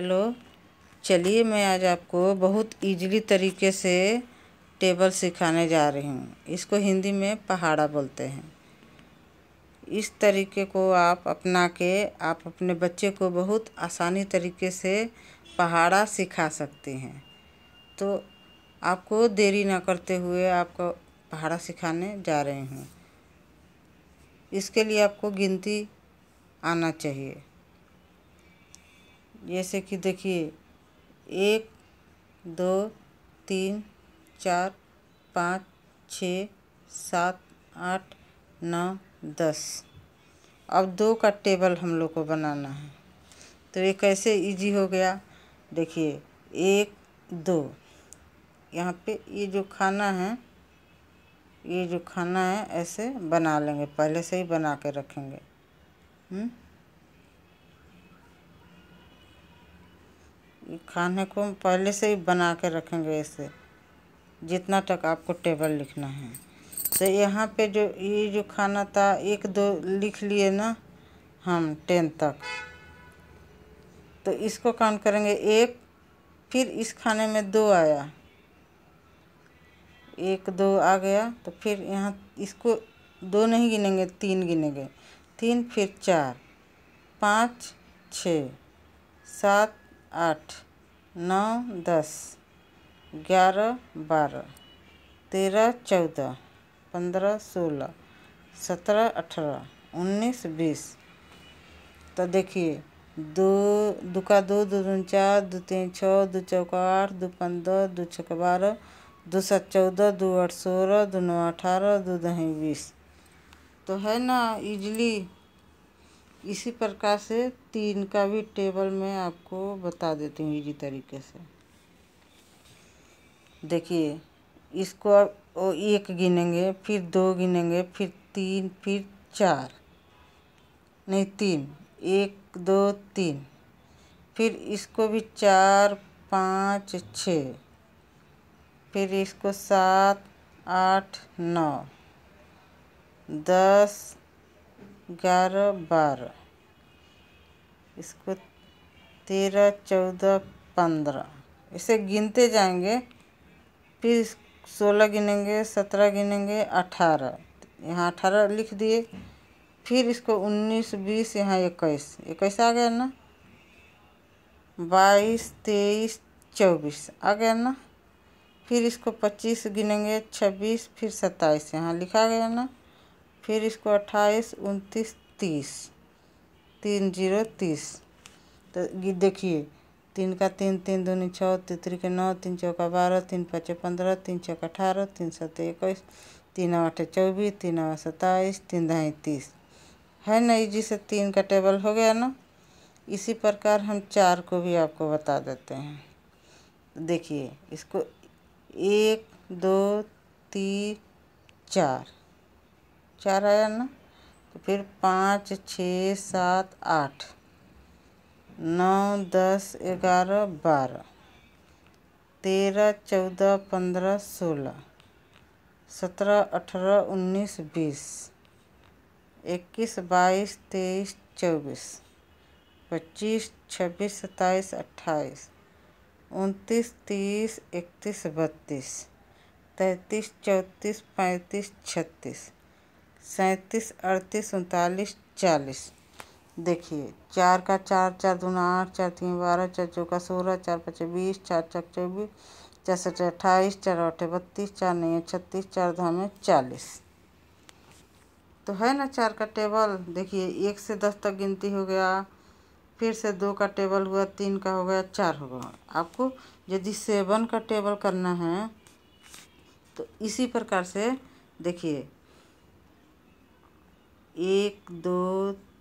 Hello चलिए मैं आज आपको बहुत इजीली तरीके से टेबल सिखाने जा रही हूँ इसको हिंदी में पहाड़ा बोलते हैं इस तरीके को आप अपना के आप अपने बच्चे को बहुत आसानी तरीके से पहाड़ा सिखा सकते हैं तो आपको देरी ना करते हुए आपको पहाड़ा सिखाने जा रही हूँ इसके लिए आपको गिनती आना चाहिए जैसे कि देखिए एक दो तीन चार पाँच छ सात आठ नौ दस अब दो का टेबल हम लोग को बनाना है तो ये कैसे इजी हो गया देखिए एक दो यहाँ पे ये जो खाना है ये जो खाना है ऐसे बना लेंगे पहले से ही बना के रखेंगे हुँ? हम्म? खाने को पहले से ही बना के रखेंगे ऐसे जितना तक आपको टेबल लिखना है तो यहाँ पे जो ये जो खाना था एक दो लिख लिए ना हम टेन तक तो इसको काउंट करेंगे एक फिर इस खाने में दो आया एक दो आ गया तो फिर यहाँ इसको दो नहीं गिनेंगे तीन गिनेंगे तीन फिर चार पाँच छ सात आठ नौ दस ग्यारह बारह तेरह चौदह पंद्रह सोलह सत्रह अठारह उन्नीस बीस तो देखिए दो दुका दो दो दून चार दो तीन छः दो चौका आठ दो पंद्रह दो छः बारह दो सात चौदह दो आठ सोलह दो नौ अठारह दो दही बीस तो है ना इजली इसी प्रकार से तीन का भी टेबल मैं आपको बता देती हूँ इजी तरीके से देखिए इसको अब एक गिनेंगे फिर दो गिनेंगे फिर तीन फिर चार नहीं तीन एक दो तीन फिर इसको भी चार पाँच छ फिर इसको सात आठ नौ दस ग्यारह बारह इसको तेरह चौदह पंद्रह इसे गिनते जाएंगे फिर सोलह गिनेंगे सत्रह गिनेंगे अठारह यहाँ अठारह लिख दिए फिर इसको उन्नीस बीस यहाँ इक्कीस इक्कीस आ गया ना बाईस तेईस चौबीस आ गया ना फिर इसको पच्चीस गिनेंगे छब्बीस फिर सत्ताईस यहाँ लिखा गया ना फिर इसको अट्ठाईस उनतीस तीस तीन जीरो तीस तो देखिए तीन का तीन तीन दूनी छः तीन के नौ तीन चौका बारह तीन पचे पंद्रह तीन चौक अठारह तीन सत इक्कीस तीन आठ चौबीस तीन आठ सत्ताईस तीन ढाई तीस है ना जी से तीन का टेबल हो गया ना इसी प्रकार हम चार को भी आपको बता देते हैं देखिए इसको एक दो तीन चार चार आया ना तो फिर पाँच छः सात आठ नौ दस ग्यारह बारह तेरह चौदह पंद्रह सोलह सत्रह अठारह उन्नीस बीस इक्कीस बाईस तेईस चौबीस पच्चीस छब्बीस सत्ताईस अट्ठाईस उनतीस तीस इकतीस बत्तीस तैंतीस चौंतीस पैंतीस छत्तीस सैंतीस अड़तीस उनतालीस चालीस देखिए चार का चार चार दूना आठ चार तीन बारह चार चौका सोलह चार पचे बीस चार चार चौबीस चार सौ अट्ठाईस चार अठे बत्तीस चार नौ छत्तीस चार धामे चालीस तो है ना चार का टेबल देखिए एक से दस तक गिनती हो गया फिर से दो का टेबल हुआ तीन का हो गया चार हो गया आपको यदि सेवन का टेबल करना है तो इसी प्रकार से देखिए एक दो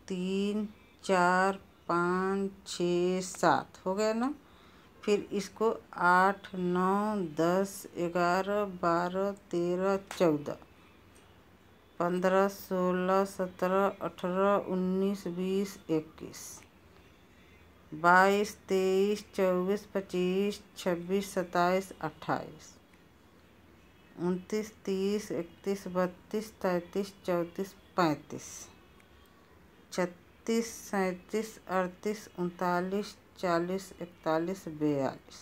तीन चार पाँच छः सात हो गया ना फिर इसको आठ नौ दस ग्यारह बारह तेरह चौदह पंद्रह सोलह सत्रह अठारह उन्नीस बीस इक्कीस बाईस तेईस चौबीस पच्चीस छब्बीस सत्ताईस अट्ठाईस उनतीस तीस इकतीस बत्तीस तैंतीस चौंतीस पैंतीस छत्तीस सैंतीस अड़तीस उनतालीस चालीस इकतालीस बयालीस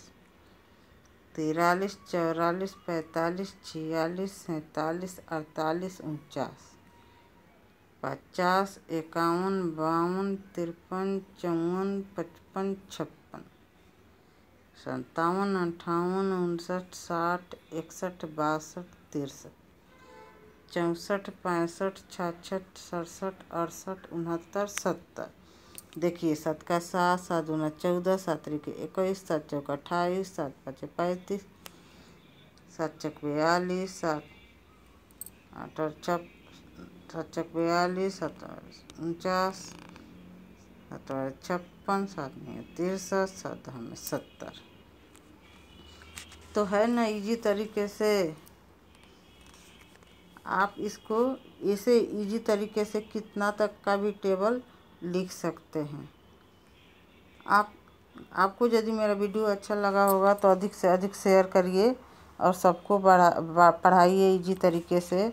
तिरालीस चौरालीस पैंतालीस छियालीस सैंतालीस अड़तालीस उनचास पचास इक्यावन बावन तिरपन चौवन पचपन छप्पन सत्तावन अट्ठावन उनसठ साठ इकसठ बासठ तिरसठ चौंसठ पैंसठ छाछठ सड़सठ अड़सठ उनहत्तर सत्तर देखिए सात का सात सात दूना चौदह सात रिके इक्कीस सात चौक अट्ठाईस सात पाँच पैंतीस सात चक बयालीस सात आठ और छप सात चक बयालीस सात उनचास सात और छप्पन सात में तिरसठ सात हमें सत्तर तो है ना इजी तरीके से आप इसको इसे इजी तरीके से कितना तक का भी टेबल लिख सकते हैं आप आपको यदि मेरा वीडियो अच्छा लगा होगा तो अधिक से अधिक शेयर करिए और सबको पढ़ा पढ़ाइए इजी तरीके से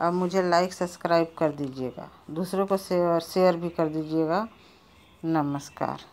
और मुझे लाइक सब्सक्राइब कर दीजिएगा दूसरों को शेयर शेयर भी कर दीजिएगा नमस्कार